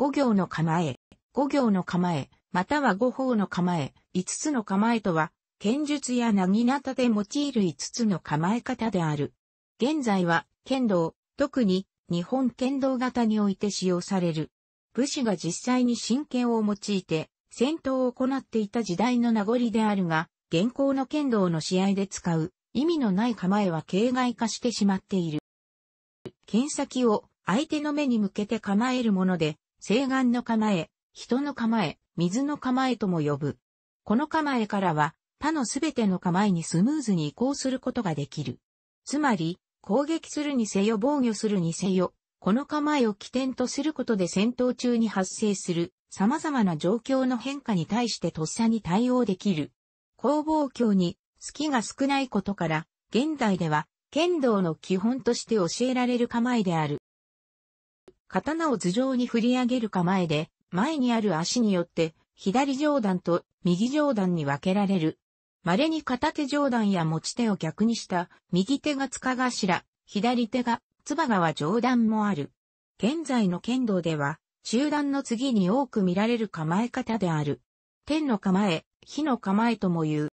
五行の構え、五行の構え、または五方の構え、五つの構えとは、剣術や薙刀で用いる五つの構え方である。現在は、剣道、特に、日本剣道型において使用される。武士が実際に真剣を用いて、戦闘を行っていた時代の名残であるが、現行の剣道の試合で使う、意味のない構えは形骸化してしまっている。剣先を相手の目に向けて構えるもので、西岸の構え、人の構え、水の構えとも呼ぶ。この構えからは、他のすべての構えにスムーズに移行することができる。つまり、攻撃するにせよ防御するにせよ、この構えを起点とすることで戦闘中に発生する様々な状況の変化に対してとっさに対応できる。攻防強に隙が少ないことから、現代では剣道の基本として教えられる構えである。刀を頭上に振り上げる構えで、前にある足によって、左上段と右上段に分けられる。稀に片手上段や持ち手を逆にした、右手が塚頭、左手が、つばがは上段もある。現在の剣道では、中段の次に多く見られる構え方である。天の構え、火の構えとも言う。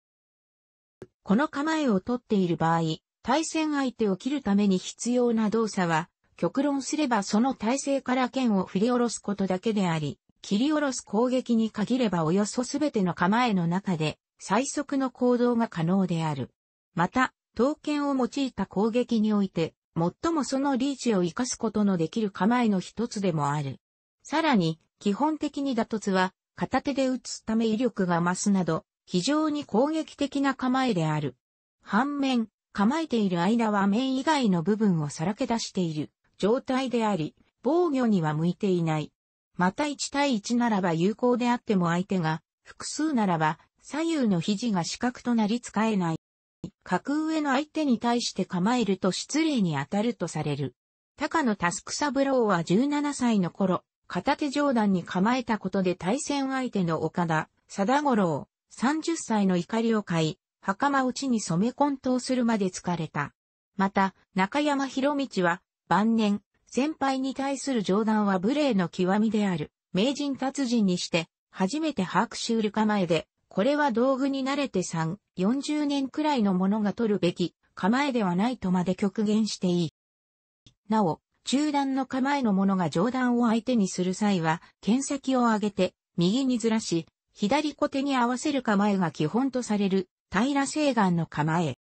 この構えを取っている場合、対戦相手を切るために必要な動作は、極論すればその体勢から剣を振り下ろすことだけであり、切り下ろす攻撃に限ればおよそすべての構えの中で最速の行動が可能である。また、刀剣を用いた攻撃において、最もそのリーチを活かすことのできる構えの一つでもある。さらに、基本的に打突は、片手で打つため威力が増すなど、非常に攻撃的な構えである。反面、構えている間は面以外の部分をさらけ出している。状態であり、防御には向いていない。また1対1ならば有効であっても相手が複数ならば左右の肘が四角となり使えない。格上の相手に対して構えると失礼に当たるとされる。高野タスクサブローは17歳の頃、片手上段に構えたことで対戦相手の岡田、貞五郎、30歳の怒りを買い、袴落ちに染め混沌するまで疲れた。また、中山博道は、晩年、先輩に対する冗談は無礼の極みである。名人達人にして、初めて把握しうる構えで、これは道具に慣れて3、40年くらいのものが取るべき構えではないとまで極限していい。なお、中段の構えのものが冗談を相手にする際は、剣先を上げて、右にずらし、左小手に合わせる構えが基本とされる、平正眼の構え。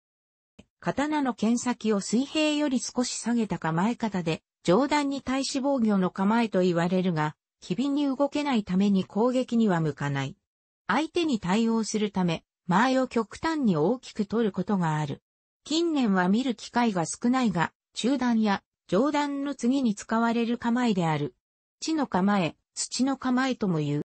刀の剣先を水平より少し下げた構え方で、上段に対し防御の構えと言われるが、機敏に動けないために攻撃には向かない。相手に対応するため、前を極端に大きく取ることがある。近年は見る機会が少ないが、中段や上段の次に使われる構えである。地の構え、土の構えとも言う。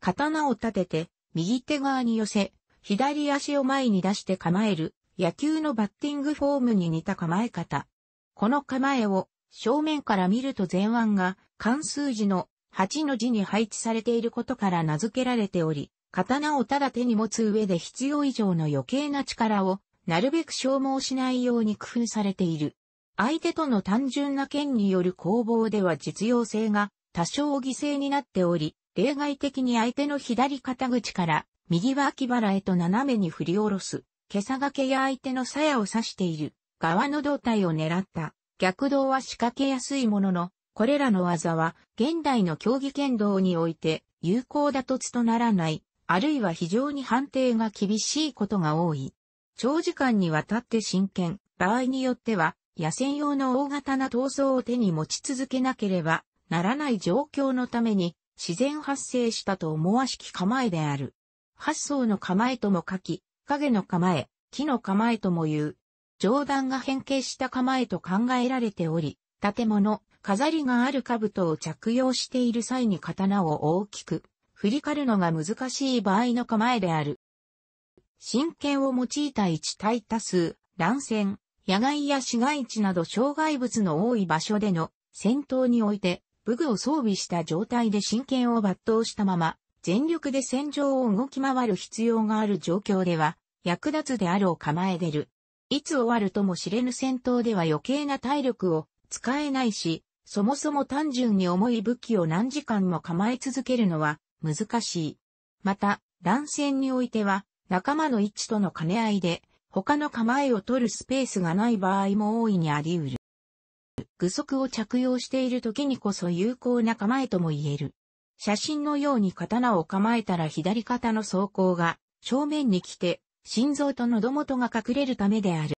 刀を立てて、右手側に寄せ、左足を前に出して構える野球のバッティングフォームに似た構え方。この構えを正面から見ると前腕が関数字の8の字に配置されていることから名付けられており、刀をただ手に持つ上で必要以上の余計な力をなるべく消耗しないように工夫されている。相手との単純な剣による攻防では実用性が多少犠牲になっており、例外的に相手の左肩口から右脇腹へと斜めに振り下ろす袈裟掛けや相手の鞘を刺している側の胴体を狙った逆動は仕掛けやすいものの、これらの技は現代の競技剣道において有効打突とならない、あるいは非常に判定が厳しいことが多い。長時間にわたって真剣、場合によっては野戦用の大型な闘争を手に持ち続けなければならない状況のために自然発生したと思わしき構えである。発想の構えとも書き、影の構え、木の構えとも言う。上段が変形した構えと考えられており、建物、飾りがある兜を着用している際に刀を大きく、振り狩るのが難しい場合の構えである。真剣を用いた一体多数、乱戦、野外や市街地など障害物の多い場所での戦闘において、武具を装備した状態で真剣を抜刀したまま、全力で戦場を動き回る必要がある状況では、役立つであろう構え出る。いつ終わるとも知れぬ戦闘では余計な体力を使えないし、そもそも単純に重い武器を何時間も構え続けるのは難しい。また、乱戦においては、仲間の位置との兼ね合いで、他の構えを取るスペースがない場合も大いにあり得る。具足を着用している時にこそ有効な構えとも言える。写真のように刀を構えたら左肩の装甲が正面に来て、心臓と喉元が隠れるためである。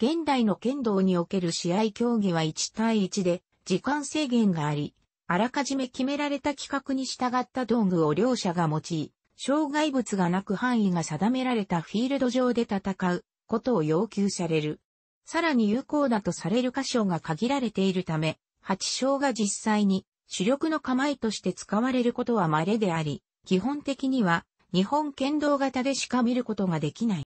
現代の剣道における試合競技は1対1で、時間制限があり、あらかじめ決められた規格に従った道具を両者が用い、障害物がなく範囲が定められたフィールド上で戦うことを要求される。さらに有効だとされる箇所が限られているため、8章が実際に主力の構えとして使われることは稀であり、基本的には日本剣道型でしか見ることができない。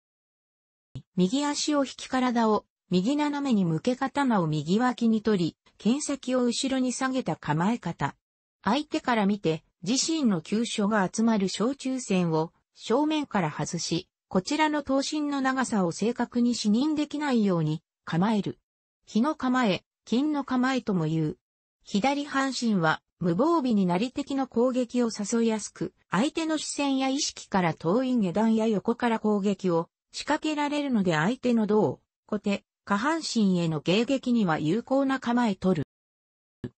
右足を引き体を、右斜めに向け刀を右脇に取り、剣先を後ろに下げた構え方。相手から見て、自身の急所が集まる小中線を正面から外し、こちらの刀身の長さを正確に視認できないように構える。火の構え、金の構えとも言う。左半身は無防備になり敵の攻撃を誘いやすく、相手の視線や意識から遠い下段や横から攻撃を仕掛けられるので相手の胴、小手、下半身への迎撃には有効な構え取る。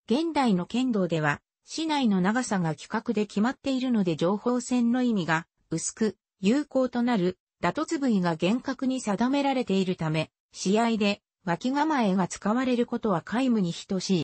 現代の剣道では、市内の長さが規格で決まっているので情報戦の意味が薄く有効となる打突部位が厳格に定められているため、試合で脇構えが使われることは皆無に等しい。